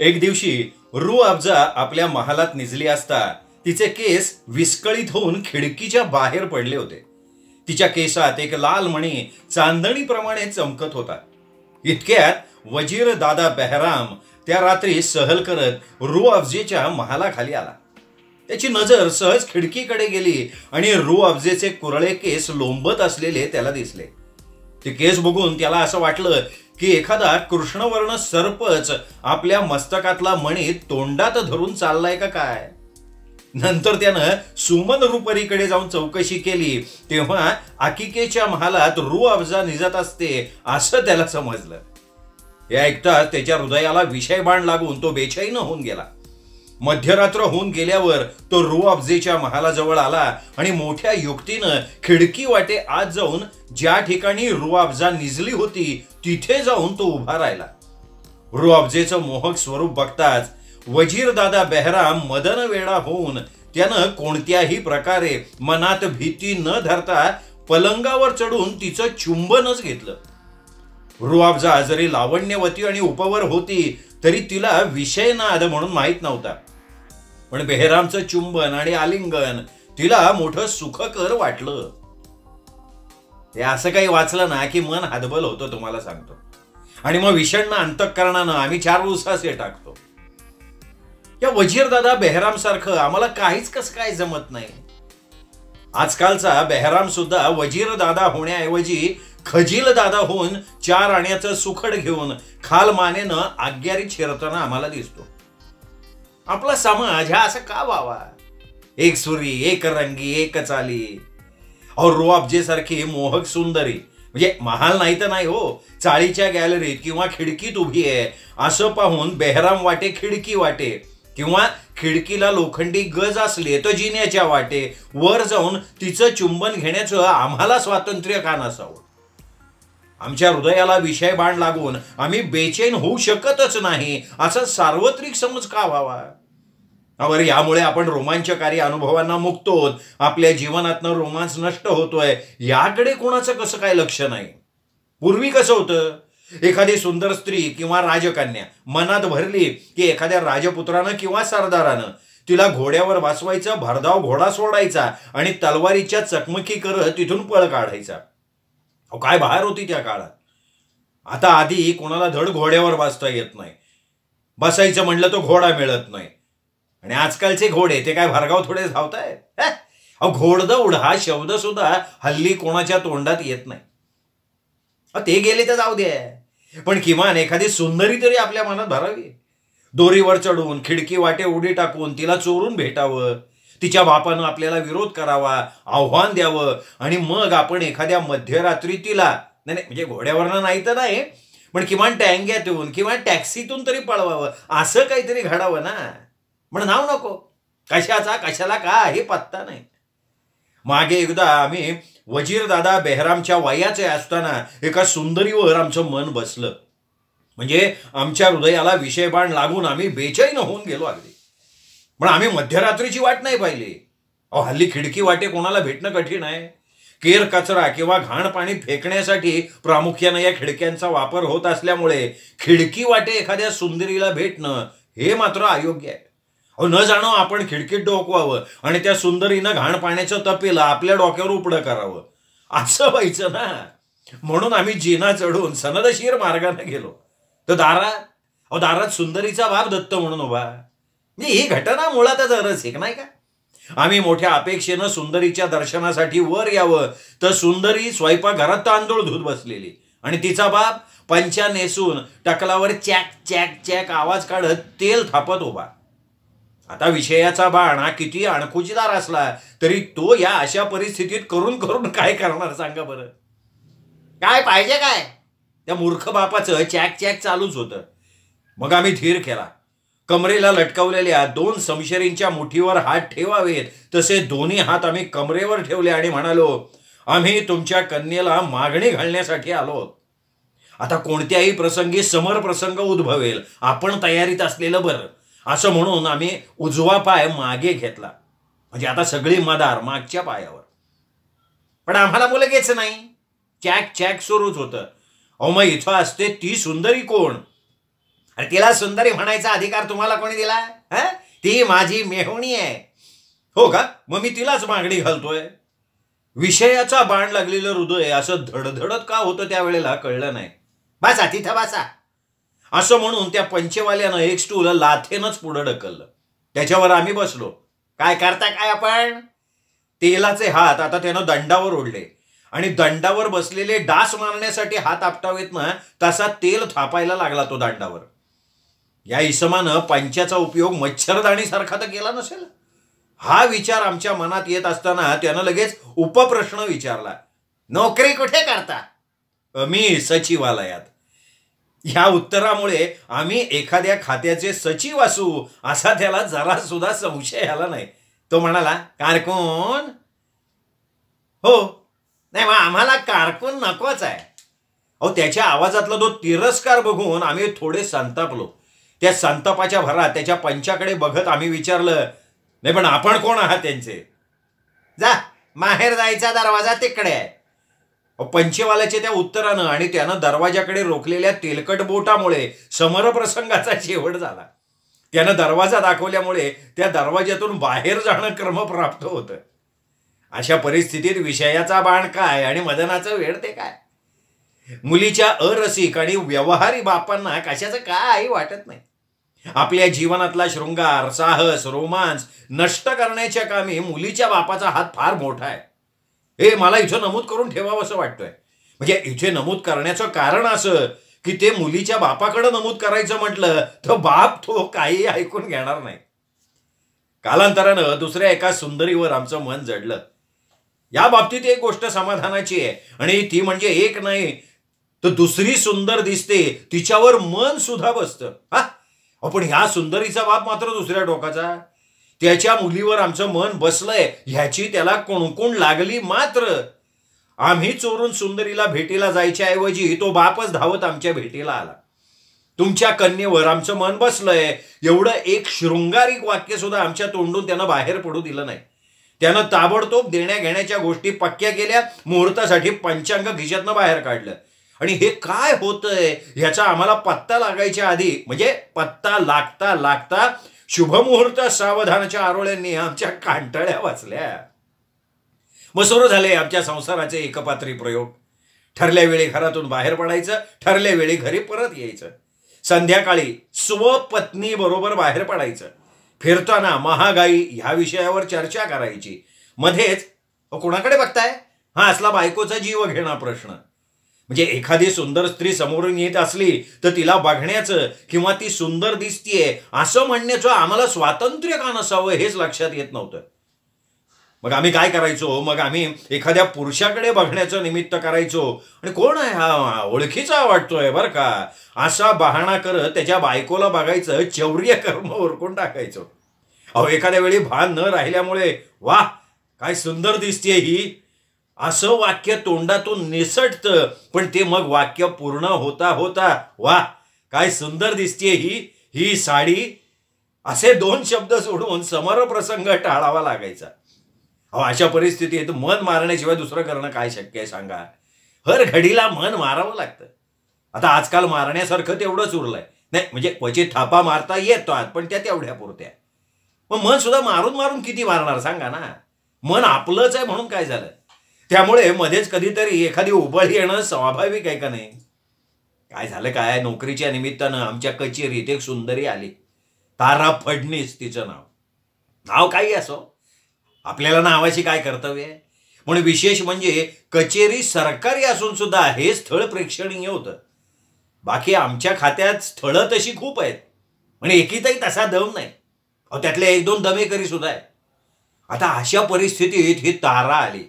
एक दिवशी रू अफजा आपल्या महालात निजली असता तिचे केस विस्कळीत होऊन खिडकीच्या बाहेर पडले होते तिच्या केसात एक लाल मणी चांदणीप्रमाणे चमकत होता इतक्यात वजीर दादा बेहराम त्या रात्री सहल करत रू अफजेच्या महालाखाली आला त्याची नजर सहज खिडकीकडे गेली आणि रू अफजेचे कुरळे केस लोंबत असलेले त्याला दिसले ते केस बघून त्याला असं वाटलं की एखादा कृष्णवर्ण सर्पच आपल्या मस्तकातला मणी तोंडात धरून चाललाय का काय नंतर त्यानं सुमन रुपरीकडे जाऊन चौकशी केली तेव्हा आकिकेच्या महालात रु अफजा निजत असते असं त्याला समजलं हे ऐकताच त्याच्या हृदयाला विषय बाण लागून तो बेचैन होऊन गेला मध्यरात्र होऊन गेल्यावर तो रू महालाजवळ आला आणि मोठ्या युक्तीनं खिडकी वाटे आत जाऊन ज्या ठिकाणी रू निजली होती तिथे जाऊन तो उभा राहिला रू मोहक स्वरूप बघताच वजीरदादा बेहराम मदनवेडा होऊन त्यानं कोणत्याही प्रकारे मनात भीती न धरता पलंगावर चढून तिचं चुंबनच घेतलं रुआबजा जरी लावण्यवती आणि उपवर होती तरी तिला विषय नाद म्हणून माहीत नव्हता पण बेहरामचं चुंबन आणि आलिंगन तिला मोठं सुखकर वाटलं हे असं काही वाचलं ना की मन हातबल होतं तुम्हाला सांगतो आणि मग विषण अंतकरणानं आम्ही चार दिवसाचे टाकतो या वजीरदादा बेहराम सारखं आम्हाला काहीच कस काय जमत नाही आजकालचा बेहराम सुद्धा वजीरदादा होण्याऐवजी खजील दादा होऊन चार आण्याचं सुखड घेऊन खाल मानेनं आग्यारी शिरताना आम्हाला दिसतो आपला समाज हा असं का व्हावा एक सुरी एक रंगी एक चाली और रोआबजे सारखी मोहक सुंदरी म्हणजे महाल नाही तर नाही हो चाळीच्या गॅलरीत किंवा खिडकीत उभी आहे असं पाहून बेहराम वाटे खिडकी वाटे किंवा खिडकीला लोखंडी गज असले तर जिन्याच्या वाटे वर जाऊन तिचं चुंबन घेण्याचं आम्हाला स्वातंत्र्य का नसावं आमच्या हृदयाला विषय बाण लागून आम्ही बेचैन होऊ शकतच नाही असा सार्वत्रिक समज का व्हावा अवर यामुळे आपण रोमांचकारी अनुभवांना मुक्त होत आपल्या जीवनातनं रोमांस नष्ट होतोय याकडे कोणाचं कसं काय लक्ष नाही पूर्वी कसं होतं एखादी सुंदर स्त्री किंवा राजकन्या मनात भरली की एखाद्या राजपुत्रानं किंवा सरदारानं तिला घोड्यावर वाचवायचं भरधाव घोडा सोडायचा आणि तलवारीच्या चकमकी करत तिथून पळ काढायचा अहो काय बाहेर होती त्या काळात आता आधी कोणाला धड घोड्यावर बसता येत नाही बसायचं म्हणलं तो घोडा मिळत नाही आणि आजकालचे घोडे ते काय भरगाव थोडे धावत आहेत अहो घोडदौड हा शब्द सुद्धा हल्ली कोणाच्या तोंडात येत नाही ते गेले तर जाऊ दे पण किमान एखादी सुंदरी तरी आपल्या मनात भरावी दोरीवर चढून खिडकी वाटे उडी टाकून तिला चोरून भेटावं तिच्या बापानं आपल्याला विरोध करावा आव्हान द्यावं आणि मग आपण एखाद्या मध्यरात्री तिला नाही नाही म्हणजे घोड्यावरनं नाही तर नाही पण किमान टँग्यात येऊन किंवा टॅक्सीतून तरी पळवावं असं काहीतरी घडावं ना म्हण नाव नको कशाचा कशाला का हे पत्ता नाही मागे एकदा आम्ही वजीरदादा बेहरामच्या वयाचे असताना एका सुंदरीवर आमचं मन बसलं म्हणजे आमच्या हृदयाला विषयबाण लागून आम्ही बेचैन होऊन गेलो अगदी पण आम्ही मध्यरात्रीची वाट नाही पाहिली अहो हल्ली खिडकी वाटे कोणाला भेटणं कठीण आहे केर कचरा किंवा घाण पाणी फेकण्यासाठी प्रामुख्यानं या खिडक्यांचा वापर होत असल्यामुळे खिडकी वाटे एखाद्या सुंदरीला भेटणं हे मात्र अयोग्य आहे अहो न जाणो आपण खिडकीत डोकवावं आणि त्या सुंदरीनं घाण पाण्याच्या तपेला आपल्या डोक्यावर उपडं करावं असं व्हायचं ना म्हणून आम्ही जीना चढून सनदशीर मार्गाने गेलो तर दारा अहो दारात सुंदरीचा बाप दत्त म्हणून उभा मी ही घटना मुळातच रसिक नाही का आम्ही मोठ्या अपेक्षेनं सुंदरीच्या दर्शनासाठी वर यावं तर सुंदरी स्वयंपाकघरात तांदूळ धुत बसलेली आणि तिचा बाप पंचा नेसून टकलावर चॅक चॅक चॅक आवाज काढत तेल थापत उभा आता विषयाचा बाण हा किती अणकुचीदार असला तरी तो या अशा परिस्थितीत करून करून काय करणार सांगा बरं काय पाहिजे काय त्या मूर्ख बापाचं चॅक चॅक चालूच होतं मग आम्ही धीर केला कमरेला लटकवलेल्या दोन समशेरींच्या मुठीवर हात ठेवावेत तसे दोन्ही हात आम्ही कमरेवर ठेवले आणि म्हणालो आम्ही तुमच्या कन्येला मागणी घालण्यासाठी आलो आता कोणत्याही प्रसंगी समर प्रसंग उद्भवेल आपण तयारीत असलेलं बरं असं म्हणून आम्ही उजवा पाय मागे घेतला म्हणजे आता सगळी मदार मागच्या पायावर पण आम्हाला मुलं घ्यायचं नाही चॅक चॅक सुरूच होतं अहो मग इथं असते ती सुंदरी कोण आणि तिला सुंदरी म्हणायचा अधिकार तुम्हाला कोणी दिला हा ती माझी मेहुणी आहे हो का मग मी तिलाच मागणी घालतोय विषयाचा बाण लागलेलं हृदय असं धडधडत का होतं त्यावेळेला कळलं नाही बासा तिथं बासा असं म्हणून त्या पंचेवाल्यानं एक स्टूल लाथेनच पुढं ढकललं त्याच्यावर आम्ही बसलो काय करता काय आपण तेलाचे हात आता त्यानं दंडावर ओढले आणि दंडावर बसलेले डास मारण्यासाठी हात आपटावेत ना तसा तेल थापायला लागला तो दंडावर या इसमानं पंचाचा उपयोग मच्छरदाणीसारखा तर केला नसेल हा विचार आमच्या मनात येत असताना त्यानं लगेच उपप्रश्न विचारला नोकरी कुठे करता मी सचिवालयात या उत्तरामुळे आम्ही एखाद्या खात्याचे सचिव असू असा त्याला जरा सुद्धा संशय आला नाही तो म्हणाला कारकून हो नाही मग आम्हाला कारकून नकोच आहे अहो त्याच्या आवाजातला तो तिरस्कार बघून आम्ही थोडे संतापलो त्या संतापाच्या भरात त्याच्या पंचाकडे बघत आम्ही विचारलं नाही पण आपण कोण आहात त्यांचे जा माहेर जायचा दरवाजा तिकडे आहे पंचवाल्याचे त्या उत्तरानं आणि त्यानं दरवाजाकडे रोखलेल्या तेलकट बोटामुळे समरप्रसंगाचा शेवट झाला त्यानं दरवाजा दाखवल्यामुळे त्या दरवाज्यातून बाहेर जाणं क्रम प्राप्त होतं अशा परिस्थितीत विषयाचा बाण काय आणि मदनाचं वेळ ते काय मुलीच्या अरसिक आणि व्यवहारी बापांना कशाचं काही वाटत नाही आपल्या जीवनातला शृंगार साहस रोमांस नष्ट करण्याच्या कामी मुलीच्या बापाचा हात फार मोठा आहे हे मला इथं नमूद करून ठेवावं असं वाटतंय म्हणजे इथे नमूद करण्याचं कारण असं की ते मुलीच्या बापाकडे नमूद करायचं म्हटलं तर बाप तो काही ऐकून घेणार नाही कालांतरानं दुसऱ्या एका सुंदरीवर आमचं मन जडलं या बाबतीत एक गोष्ट समाधानाची आहे आणि ती म्हणजे एक नाही तर दुसरी सुंदर दिसते तिच्यावर मन सुद्धा बसत हा पण ह्या सुंदरीचा बाप मात्र दुसऱ्या टोकाचा त्याच्या मुलीवर आमचं मन बसलंय ह्याची त्याला कोणकोण लागली मात्र आम्ही चोरून सुंदरीला भेटीला जायच्या ऐवजी तो बापच धावत आमच्या भेटीला आला तुमच्या कन्येवर आमचं मन बसलंय एवढं एक शृंगारिक वाक्य सुद्धा आमच्या तोंडून त्यानं बाहेर पडू दिलं नाही त्यानं ताबडतोब देण्या घेण्याच्या गोष्टी पक्क्या केल्या मुहूर्तासाठी पंचांग खिशातनं बाहेर काढलं आणि हे काय होतंय ह्याचा आम्हाला पत्ता लागायच्या आधी म्हणजे पत्ता लागता लागता शुभमुहूर्त सावधानाच्या आरोळ्यांनी आमच्या कांटाळ्या वाचल्या मग सुरू झाले आमच्या संसाराचे एकपात्री प्रयोग ठरल्या वेळी घरातून बाहेर पडायचं ठरल्या वेळी घरी परत यायचं संध्याकाळी बरोबर बाहेर पडायचं फिरताना महागाई ह्या विषयावर चर्चा करायची मध्येच कोणाकडे बघताय हा असला बायकोचा जीव घेणा प्रश्न म्हणजे एखादी सुंदर स्त्री समोरून येत असली तर तिला बघण्याचं किंवा ती सुंदर दिसतीये असं म्हणण्याचं आम्हाला स्वातंत्र्य का नसावं हेच लक्षात येत नव्हतं मग आम्ही काय करायचो मग आम्ही एखाद्या पुरुषाकडे बघण्याचं निमित्त करायचो आणि कोण आहे हा ओळखीचा वाटतोय बरं का असा बहाणा करत त्याच्या बायकोला बघायचं चौर्य कर्म ओरकून टाकायचो अहो एखाद्या वेळी भान न राहिल्यामुळे वा काय सुंदर दिसतीये ही असं वाक्य तोंडातून निसटत पण ते मग वाक्य पूर्ण होता होता वा काय सुंदर दिसते ही ही साडी असे दोन शब्द सोडून प्रसंग टाळावा लागायचा अहो अशा परिस्थितीत मन मारण्याशिवाय दुसरं करणं काय शक्य आहे सांगा हर घडीला मन मारावं लागतं आता आजकाल मारण्यासारखं तेवढंच उरलंय नाही म्हणजे क्वचित थापा मारता येतात पण त्या तेवढ्या पुरत्या मग मन सुद्धा मारून मारून किती मारणार सांगा ना मन आपलंच आहे म्हणून काय झालं त्यामुळे मध्येच कधीतरी एखादी उबळ येणं स्वाभाविक आहे का नाही काय झालं काय नोकरीच्या निमित्तानं आमच्या कचेरीत एक सुंदरी आली तारा फडणीस तिचं नाव नाव काही असो आपल्याला नावाची काय कर्तव्य आहे म्हणून विशेष म्हणजे कचेरी सरकारी असून सुद्धा हे स्थळ प्रेक्षणीय होतं बाकी आमच्या खात्यात स्थळं तशी खूप आहेत म्हणजे एकीतही तसा दम नाही अहो त्यातले एक दोन दमेकरी सुद्धा आहेत आता अशा परिस्थितीत ही तारा आली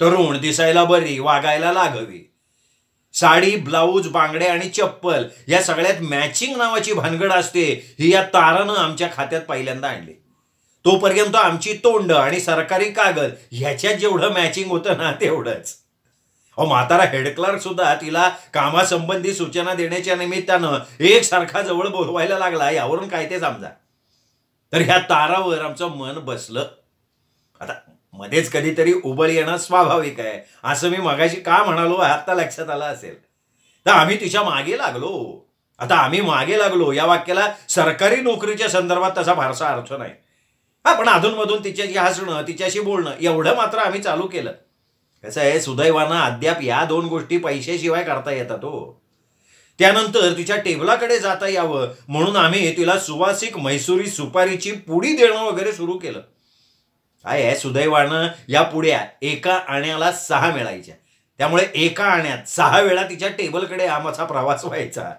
तरुण दिसायला बरी वागायला लागवी साडी ब्लाऊज बांगडे आणि चप्पल या सगळ्यात मॅचिंग नावाची भानगड असते ही या तारानं आमच्या खात्यात पहिल्यांदा आणली तोपर्यंत तो आमची तोंड आणि सरकारी कागद ह्याच्यात जेवढं मॅचिंग होतं ना तेवढंच अहो म्हातारा हेड सुद्धा तिला कामासंबंधी सूचना देण्याच्या निमित्तानं एकसारखा जवळ बोलवायला लागला यावरून काय ते समजा तर ह्या तारावर आमचं मन बसलं मध्येच कधीतरी उबळ येणं स्वाभाविक आहे असं मी मगाशी का म्हणालो आत्ता लक्षात आलं असेल तर आम्ही तिच्या मागे लागलो आता आम्ही मागे लागलो या वाक्याला सरकारी नोकरीच्या संदर्भात तसा फारसा अर्थ नाही हा पण अधूनमधून तिच्याशी हसणं तिच्याशी बोलणं एवढं मात्र आम्ही चालू केलं कसं आहे सुदैवानं अद्याप या दोन गोष्टी पैशाशिवाय करता येतात हो त्यानंतर तिच्या टेबलाकडे जाता यावं म्हणून आम्ही तिला सुवासिक मैसुरी सुपारीची पुडी देणं वगैरे सुरू केलं आहे सुदैवानं यापुढे एका आण्याला सहा मिळायच्या त्यामुळे एका आण्यात सहा वेळा तिच्या टेबलकडे आमचा प्रवास व्हायचा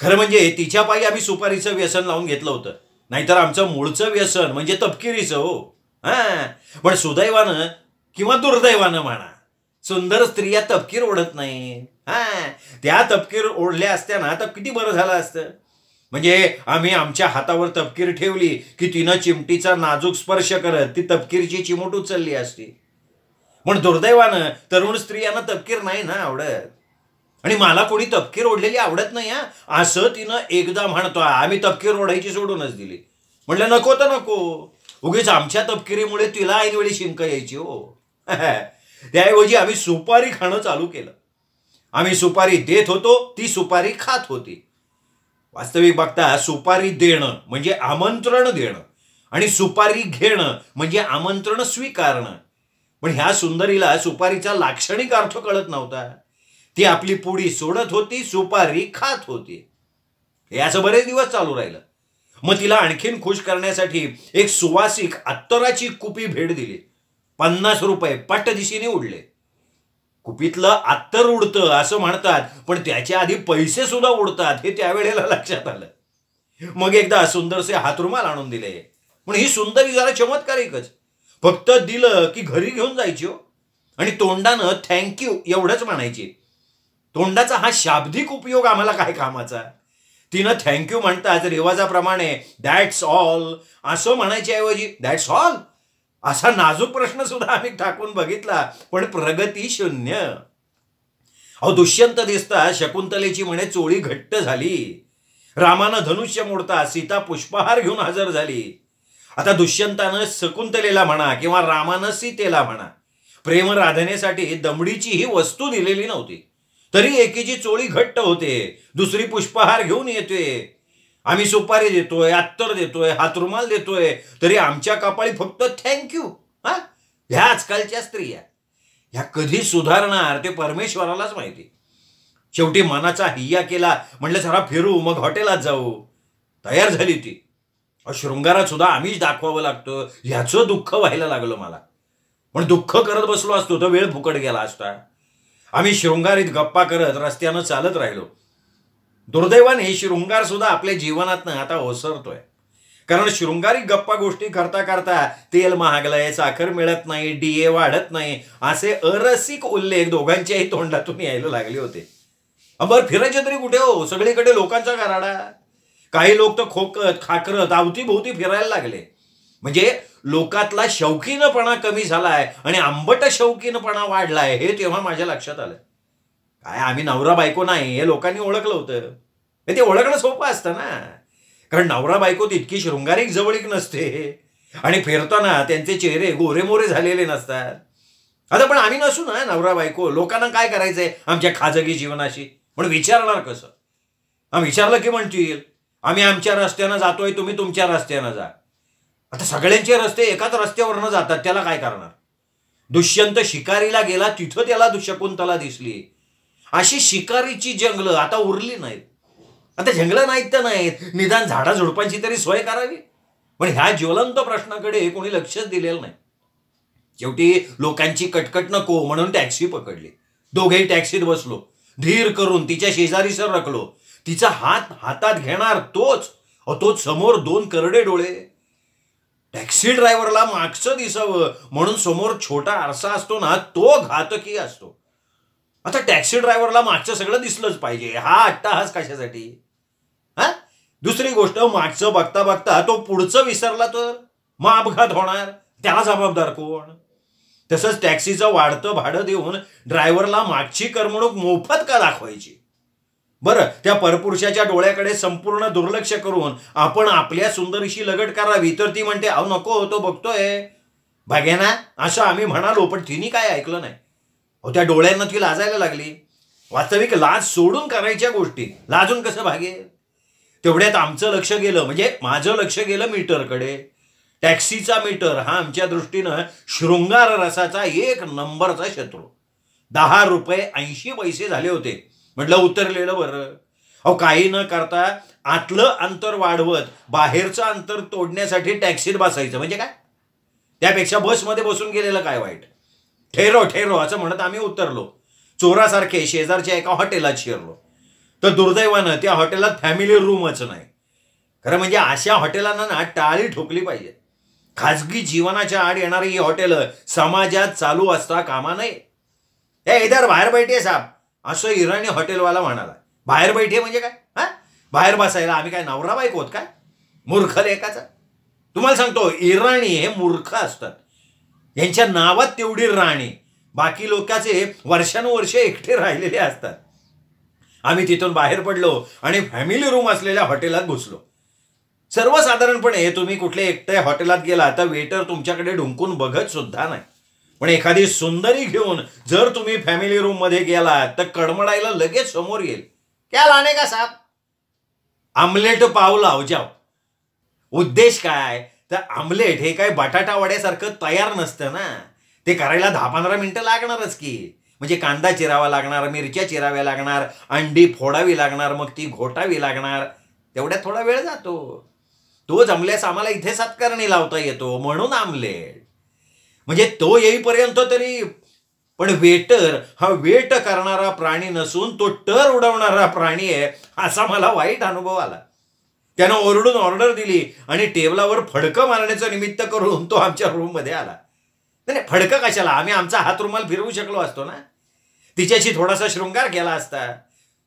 खरं म्हणजे तिच्या पायी आम्ही सुपारीचं व्यसन लावून घेतलं होतं नाहीतर आमचं मूळचं व्यसन म्हणजे तपकिरीचं हो हा पण सुदैवानं किंवा दुर्दैवानं म्हणा सुंदर स्त्रिया तपकीर ओढत नाही हा त्या तपकीर ओढल्या असत्या ना तर किती बरं झालं असतं म्हणजे आम्ही आमच्या हातावर तपकीर ठेवली की तिनं चिमटीचा नाजूक स्पर्श करत ती तपकीरची चिमूट उचलली असती पण दुर्दैवानं तरुण स्त्रियांना तपकीर नाही ना आवडत आणि मला कोणी तपकीर ओढलेली आवडत नाही हा असं तिनं एकदा म्हणतो आम्ही तपकीर ओढायची सोडूनच दिली म्हटलं नको तर नको उगीच आमच्या तपकिरीमुळे तिला ऐनवेळी शिंक यायची हो त्याऐवजी आम्ही सुपारी खाणं चालू केलं आम्ही सुपारी देत होतो ती सुपारी खात होती वास्तविक बघता सुपारी देणं म्हणजे आमंत्रण देणं आणि सुपारी घेणं म्हणजे आमंत्रण स्वीकारणं पण ह्या सुंदरीला सुपारीचा लाक्षणिक अर्थ कळत नव्हता ती आपली पुडी सोडत होती सुपारी खात होती हे असं बरेच दिवस चालू राहिलं मग तिला आणखीन खुश करण्यासाठी एक सुवासिक अत्तराची कुपी भेट दिली पन्नास रुपये पट दिशेने उडले कुपीतलं आत्तर उडतं असं म्हणतात पण त्याच्या आधी पैसे सुद्धा उडतात हे त्यावेळेला लक्षात आलं मग एकदा सुंदरसे हातरुमाल आणून दिले म्हणून ही सुंदरी जरा चमत्कारिकच फक्त दिलं की घरी घेऊन जायची हो आणि तोंडानं थँक्यू एवढंच म्हणायची तोंडाचा हा शाब्दिक उपयोग आम्हाला काय कामाचा तिनं थँक्यू म्हणतात रिवाजाप्रमाणे दॅट्स ऑल असं म्हणायच्या ऐवजी दॅट्स ऑल असा नाजूक प्रश्न सुद्धा आम्ही टाकून बघितला पण प्रगती शून्य अहो दुष्यंत दिसता शकुंतलेची म्हणे चोळी घट्ट झाली रामानं धनुष्य मोडता सीता पुष्पहार घेऊन हजर झाली आता दुष्यंतानं शकुंतलेला म्हणा किंवा रामानं सीतेला म्हणा प्रेम राधनेसाठी ही वस्तू दिलेली नव्हती तरी एकीची चोळी घट्ट होते दुसरी पुष्पहार घेऊन येते आम्ही सुपारी देतोय अत्तर देतोय हातरुमाल देतोय तरी आमच्या कपाळी फक्त थँक्यू हा ह्या आजकालच्या स्त्रिया ह्या कधी सुधारणार ते परमेश्वरालाच माहिती शेवटी मनाचा हिया केला म्हणलं सरा फिरू मग हॉटेलात जाऊ तयार झाली ती शृंगारात सुद्धा आम्हीच दाखवावं लागतं ह्याचं दुःख व्हायला लागलं मला पण दुःख करत बसलो असतो तर वेळ फुकट गेला असता आम्ही शृंगारीत गप्पा करत रस्त्यानं चालत राहिलो दुर्दैवान हे शृंगार सुद्धा आपल्या जीवनातनं आता ओसरतोय कारण शृंगारी गप्पा गोष्टी करता करता तेल महागलंय साखर मिळत नाही डीए वाढत नाही असे अरसिक उल्लेख दोघांच्याही तोंडातून यायला लागले होते अबर फिरायचे तरी कुठे हो सगळीकडे लोकांचा गराडा काही लोक तर खोकत खाकरत अवतीभोवती फिरायला लागले म्हणजे लोकातला शौकीनपणा कमी झालाय आणि आंबट शौकीनपणा वाढलाय हे तेव्हा माझ्या लक्षात आलं काय आम्ही नवरा बायको नाही हे लोकांनी ओळखलं होतं ते ओळखणं सोपं असतं ना कारण नवरा बायको तितकी शृंगारिक जवळीक नसते आणि फिरताना त्यांचे चेहरे गोरे मोरे झालेले नसतात आता पण आम्ही नसू ना नवरा बायको लोकांना काय करायचंय आमच्या खाजगी जीवनाशी म्हणून विचारणार कसं आम्ही विचारलं की म्हणतील आम्ही आमच्या रस्त्यानं जातोय तुम्ही तुमच्या रस्त्यानं जा आता सगळ्यांचे रस्ते एकाच रस्त्यावरनं जातात त्याला काय करणार दुष्यंत शिकारीला गेला तिथं त्याला दुशकुंतला दिसली अशी शिकारीची जंगलं आता उरली नाहीत आता जंगलं नाहीत तर नाहीत निदान झाडा झुडपांची तरी सोय करावी पण ह्या ज्वलंत प्रश्नाकडे कोणी लक्षच दिलेलं नाही शेवटी लोकांची कटकट नको म्हणून टॅक्सी पकडली दोघेही टॅक्सीत बसलो धीर करून तिच्या शेजारी सर रखलो तिचा हात हातात घेणार तोच तोच समोर दोन करडे डोळे टॅक्सी ड्रायव्हरला मागचं दिसावं म्हणून समोर छोटा आरसा असतो ना तो घातकी असतो आता टॅक्सी ड्रायव्हरला मागचं सगळं दिसलंच पाहिजे हा हाच कशासाठी हा दुसरी गोष्ट मागचं बघता बघता तो पुढचं विसरला तर मग अपघात होणार त्याला जबाबदार कोण तसंच टॅक्सीचं वाढतं भाडं देऊन ड्रायव्हरला मागची करमणूक मोफत का दाखवायची बरं त्या परपुरुषाच्या डोळ्याकडे संपूर्ण दुर्लक्ष करून आपण आपल्या सुंदरीशी लगट करावी तर ती म्हणते अहो नको तो बघतोय भाग्याना असं आम्ही म्हणालो पण तिने काय ऐकलं नाही हो त्या डोळ्यांना ती लाजायला लागली वास्तविक लाज सोडून करायच्या गोष्टी लाजून कसं भागेल तेवढ्यात आमचं लक्ष गेलं म्हणजे माझं लक्ष गेलं मीटरकडे टॅक्सीचा मीटर हा आमच्या दृष्टीनं शृंगार रसाचा एक नंबरचा शत्रू दहा रुपये ऐंशी पैसे झाले होते म्हटलं उतरलेलं बरं अहो काही न करता आतलं अंतर वाढवत बाहेरचं अंतर तोडण्यासाठी टॅक्सीत बसायचं म्हणजे काय त्यापेक्षा बसमध्ये बसून गेलेलं काय वाईट ठेरो ठेरो असं म्हणत आम्ही उतरलो चोरासारखे शेजारच्या एका हॉटेलात शिरलो तर दुर्दैवानं त्या हॉटेलात फॅमिली रूमच नाही खरं म्हणजे अशा हॉटेलांना ना टाळी ठोकली पाहिजे खाजगी जीवनाच्या आड येणारी ही हॉटेल समाजात चालू असता कामा नये ए इधर बाहेर बैठे साहेब असं इराणी हॉटेलवाला म्हणाला बाहेर बैठे म्हणजे काय हा बाहेर बसायला आम्ही काय नवरा बायको होत काय मूर्ख लेखाचा तुम्हाला सांगतो इराणी हे मूर्ख असतात यांच्या नावात तेवढी राणी बाकी लोकांचे वर्षानुवर्षे एकटे राहिलेले असतात आम्ही तिथून बाहेर पडलो आणि फॅमिली रूम असलेल्या हॉटेलात घुसलो सर्वसाधारणपणे तुम्ही कुठले एकटे हॉटेलात गेला तर वेटर तुमच्याकडे ढुंकून बघत सुद्धा नाही पण एखादी सुंदरी घेऊन जर तुम्ही फॅमिली रूम मध्ये गेलात तर कडमडायला लगेच समोर येईल क्या लाने का साहेब आमलेट पाव लाव जाव उद्देश काय तर आमलेट हे काय बटाटा वड्यासारखं तयार नसतं ना ते करायला दहा पंधरा मिनटं लागणारच की म्हणजे कांदा चिरावा लागणार मिरच्या चिराव्या लागणार अंडी फोडावी लागणार मग ती घोटावी लागणार तेवढ्या थोडा वेळ जातो तो जमल्यास आम्हाला इथे सत्कारणी लावता येतो म्हणून आमलेट म्हणजे तो येईपर्यंत तरी पण वेटर हा वेट करणारा प्राणी नसून तो टर उडवणारा प्राणी आहे असा मला वाईट अनुभव आला त्यानं ओरडून ऑर्डर दिली आणि टेबलावर फडकं मारण्याचं निमित्त करून तो आमच्या रूममध्ये आला नाही फडकं कशाला आम्ही आमचा हात रुमाल फिरवू शकलो असतो ना तिच्याशी थोडासा शृंगार केला असता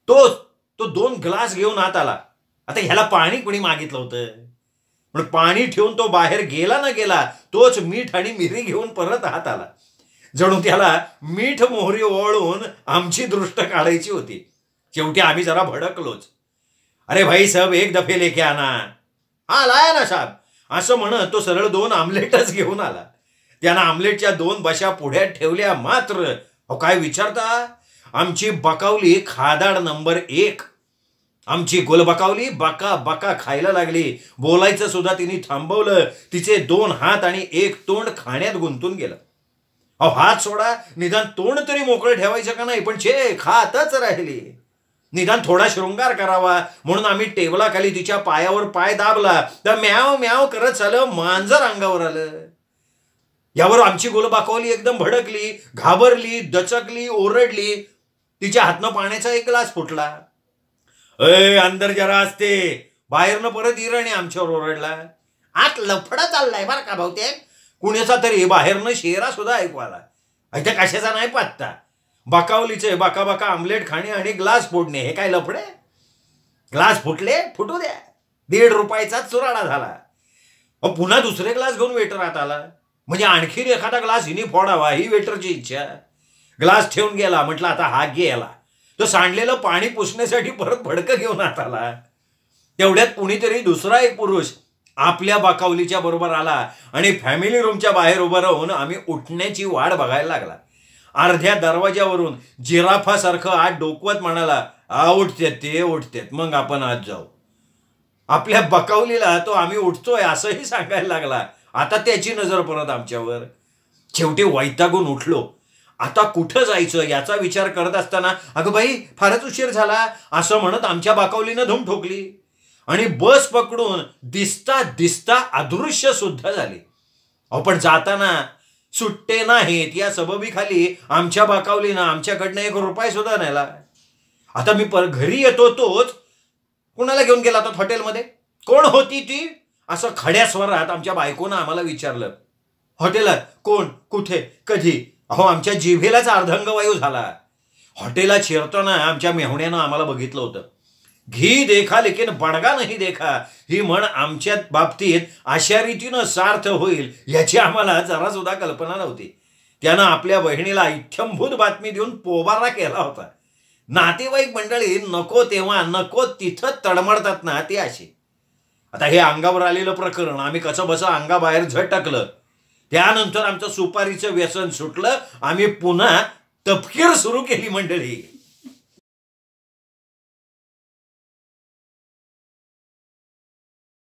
तो तो दोन ग्लास घेऊन हात आला आता ह्याला पाणी कोणी मागितलं होतं पण पाणी ठेवून तो बाहेर गेला ना गेला तोच मीठ आणि मिरी घेऊन परत हात आला जणू त्याला मीठ मोहरी ओळून आमची दृष्ट काढायची होती शेवटी आम्ही जरा भडकलोच अरे भाई साहेब एक दफे लेके आना हा लाया ना साहेब असं म्हणत तो सरळ दोन आमलेटच घेऊन आला त्यानं आमलेटच्या दोन बशा पुढ्यात ठेवल्या मात्र हो काय विचारता आमची बकावली खादाड नंबर एक आमची गोलबकावली बका बका खायला लागली बोलायचं सुद्धा तिने थांबवलं तिचे दोन हात आणि एक तोंड खाण्यात गुंतून गेलं अहो हात सोडा निदान तोंड तरी मोकळं ठेवायचं का नाही पण छे खातच राहिली निदान थोडा शृंगार करावा म्हणून आम्ही टेबलाखाली तिच्या पायावर पाय दाबला तर म्याव म्याव करत चालं मांजर अंगावर आलं यावर आमची गोलबाकवली एकदम भडकली घाबरली दचकली ओरडली तिच्या हातनं पाण्याचा एक ग्लास फुटला अय अंदर जरा असते बाहेरनं परत इराणी आमच्यावर ओरडला आत लफडा चाललाय बरं का भाऊ ते कुणाचा तरी बाहेरनं शेरा सुद्धा ऐकवाला अरे कशाचा नाही पात्ता बाकावलीचे बाका बाका आमलेट खाणे आणि ग्लास फोडणे हे काय लफडे ग्लास फुटले फुटू द्या दीड रुपयाचा चुराडा झाला पुन्हा दुसरे ग्लास घेऊन वेटर आत आला म्हणजे आणखीन एखादा ग्लास हिनी फोडावा ही वेटरची इच्छा ग्लास ठेवून गेला म्हटलं आता हा गेला तो सांडलेलं पाणी पुसण्यासाठी परत भडकं घेऊन आत आला तेवढ्यात कुणीतरी दुसरा एक पुरुष आपल्या बाकावलीच्या बरोबर आला आणि फॅमिली रूमच्या बाहेर उभं राहून आम्ही उठण्याची वाट बघायला लागला अर्ध्या दरवाज्यावरून जिराफासारखं आत डोकवत म्हणाला आ उठत्यात ते उठतेत मग आपण आज जाऊ आपल्या बकावलीला तो आम्ही उठतोय असंही सांगायला लागला आता त्याची नजर परत आमच्यावर शेवटी वैतागून उठलो आता कुठं जायचं याचा विचार करत असताना अगं बाई फारच उशीर झाला असं म्हणत आमच्या बाकावलीनं धूम ठोकली आणि बस पकडून दिसता दिसता अदृश्य सुद्धा झाली अहो पण जाताना सुट्टे नाहीत या सबबीखाली आमच्या बाकावलीनं आमच्याकडनं एक रुपये सुद्धा नेला आता मी पर घरी येतो तोच कुणाला घेऊन गेला होता हॉटेलमध्ये कोण होती ती असं खड्या स्वरात आमच्या बायकोनं आम्हाला विचारलं हॉटेलात कोण कुठे कधी अहो आमच्या जिभेलाच अर्धंगवायू झाला हॉटेलात शिरताना आमच्या मेहुण्यानं आम्हाला बघितलं होतं घी देखा लेकिन बडगा नाही देखा ही म्हण आमच्या बाबतीत अशा रीतीनं सार्थ होईल याची आम्हाला जरा सुद्धा कल्पना नव्हती त्यानं आपल्या बहिणीला इथ्यंभूत बातमी देऊन पोबारा केला होता नातेवाईक मंडळी नको तेव्हा नको तिथं तडमडतात ना ती अशी आता हे अंगावर आलेलं प्रकरण आम्ही कसं बसं अंगाबाहेर झटकलं त्यानंतर आमचं सुपारीचं व्यसन सुटलं आम्ही पुन्हा तपकीर सुरू केली मंडळी